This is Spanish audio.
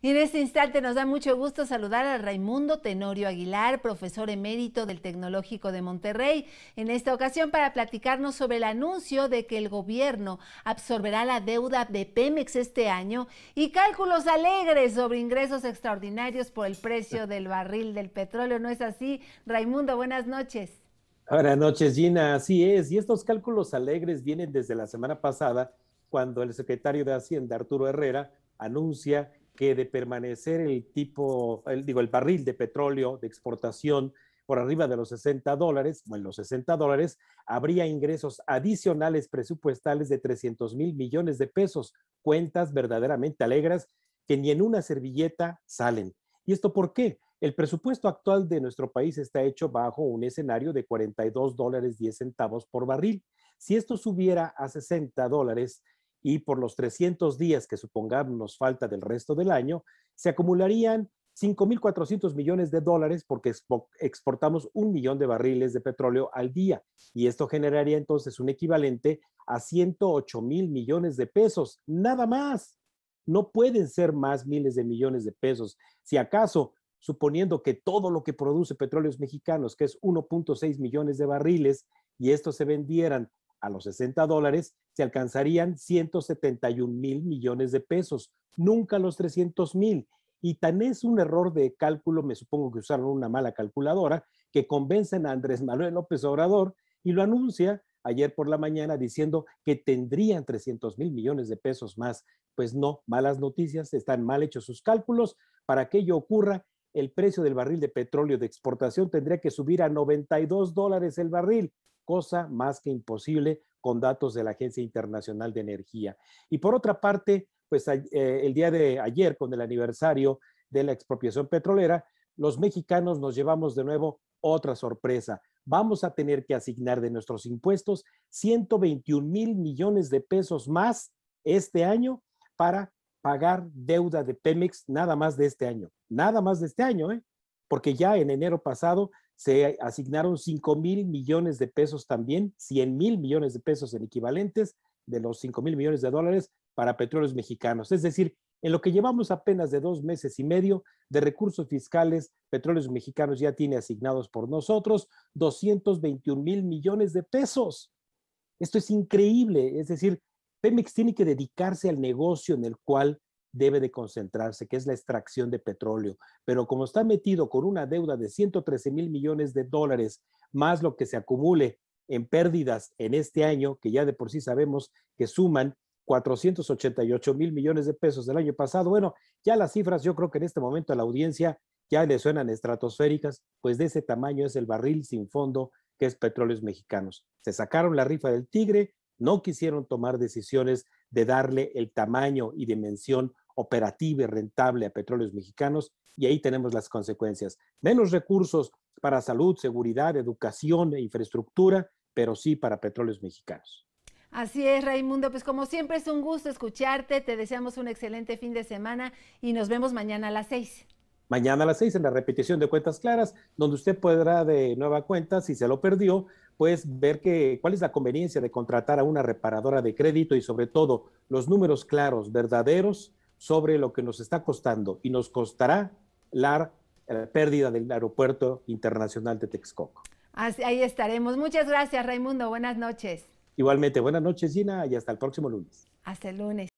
Y en este instante nos da mucho gusto saludar a Raimundo Tenorio Aguilar, profesor emérito del Tecnológico de Monterrey, en esta ocasión para platicarnos sobre el anuncio de que el gobierno absorberá la deuda de Pemex este año y cálculos alegres sobre ingresos extraordinarios por el precio del barril del petróleo. ¿No es así? Raimundo, buenas noches. Buenas noches, Gina. Así es. Y estos cálculos alegres vienen desde la semana pasada, cuando el secretario de Hacienda, Arturo Herrera, anuncia que de permanecer el tipo, digo, el barril de petróleo de exportación por arriba de los 60 dólares, bueno, los 60 dólares, habría ingresos adicionales presupuestales de 300 mil millones de pesos, cuentas verdaderamente alegras que ni en una servilleta salen. ¿Y esto por qué? El presupuesto actual de nuestro país está hecho bajo un escenario de 42 dólares 10 centavos por barril. Si esto subiera a 60 dólares, y por los 300 días que supongamos falta del resto del año, se acumularían 5.400 millones de dólares porque exportamos un millón de barriles de petróleo al día y esto generaría entonces un equivalente a 108 mil millones de pesos, nada más. No pueden ser más miles de millones de pesos. Si acaso, suponiendo que todo lo que produce petróleos mexicanos, que es 1.6 millones de barriles, y estos se vendieran a los 60 dólares, se alcanzarían 171 mil millones de pesos, nunca los 300 mil. Y tan es un error de cálculo, me supongo que usaron una mala calculadora, que convencen a Andrés Manuel López Obrador y lo anuncia ayer por la mañana diciendo que tendrían 300 mil millones de pesos más. Pues no, malas noticias, están mal hechos sus cálculos. Para que ello ocurra, el precio del barril de petróleo de exportación tendría que subir a 92 dólares el barril, cosa más que imposible con datos de la Agencia Internacional de Energía. Y por otra parte, pues eh, el día de ayer, con el aniversario de la expropiación petrolera, los mexicanos nos llevamos de nuevo otra sorpresa. Vamos a tener que asignar de nuestros impuestos 121 mil millones de pesos más este año para pagar deuda de Pemex nada más de este año, nada más de este año, ¿eh? porque ya en enero pasado se asignaron 5 mil millones de pesos también, 100 mil millones de pesos en equivalentes de los 5 mil millones de dólares para petróleos mexicanos. Es decir, en lo que llevamos apenas de dos meses y medio de recursos fiscales, petróleos mexicanos ya tiene asignados por nosotros 221 mil millones de pesos. Esto es increíble. Es decir, Pemex tiene que dedicarse al negocio en el cual debe de concentrarse, que es la extracción de petróleo. Pero como está metido con una deuda de 113 mil millones de dólares, más lo que se acumule en pérdidas en este año, que ya de por sí sabemos que suman 488 mil millones de pesos del año pasado, bueno, ya las cifras yo creo que en este momento a la audiencia ya le suenan estratosféricas, pues de ese tamaño es el barril sin fondo que es Petróleos Mexicanos. Se sacaron la rifa del tigre, no quisieron tomar decisiones de darle el tamaño y dimensión operativa y rentable a petróleos mexicanos y ahí tenemos las consecuencias. Menos recursos para salud, seguridad, educación e infraestructura, pero sí para petróleos mexicanos. Así es, Raimundo. Pues como siempre es un gusto escucharte. Te deseamos un excelente fin de semana y nos vemos mañana a las seis. Mañana a las seis en la repetición de Cuentas Claras, donde usted podrá de nueva cuenta, si se lo perdió, pues ver que, cuál es la conveniencia de contratar a una reparadora de crédito y sobre todo los números claros, verdaderos, sobre lo que nos está costando y nos costará la, eh, pérdida del Aeropuerto Internacional de Texcoco. ahí estaremos. Muchas gracias, Raimundo. Buenas noches. Igualmente, buenas noches, Gina, y hasta el próximo lunes. Hasta el lunes.